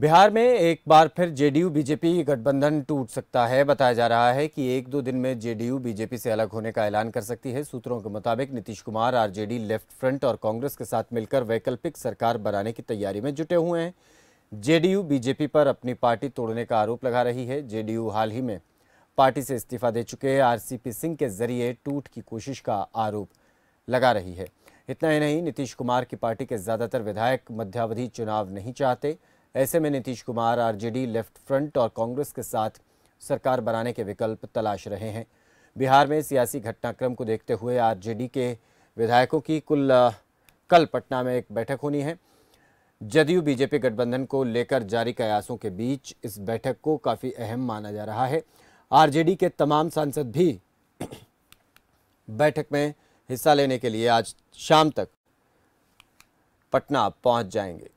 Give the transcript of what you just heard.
बिहार में एक बार फिर जेडीयू बीजेपी गठबंधन टूट सकता है बताया जा रहा है कि एक दो दिन में जेडीयू बीजेपी से अलग होने का ऐलान कर सकती है सूत्रों के मुताबिक Nitish Kumar RJD left front और कांग्रेस के साथ मिलकर वैकल्पिक सरकार बनाने की तैयारी में जुटे हुए हैं जेडीयू बीजेपी पर अपनी पार्टी तोड़ने का आरोप लगा रही है जेडीयू हाल ही में पार्टी से इस्तीफा दे चुके आर सिंह के जरिए टूट की कोशिश का आरोप लगा रही है इतना ही नहीं नीतीश कुमार की पार्टी के ज़्यादातर विधायक मध्यावधि चुनाव नहीं चाहते ऐसे में Nitish Kumar RJD left front और कांग्रेस के साथ सरकार बनाने के विकल्प तलाश रहे हैं बिहार में सियासी घटनाक्रम को देखते हुए आरजेडी के विधायकों की कुल कल पटना में एक बैठक होनी है जदयू बीजेपी गठबंधन को लेकर जारी कयासों के बीच इस बैठक को काफ़ी अहम माना जा रहा है आरजेडी के तमाम सांसद भी बैठक में हिस्सा लेने के लिए आज शाम तक पटना पहुंच जाएंगे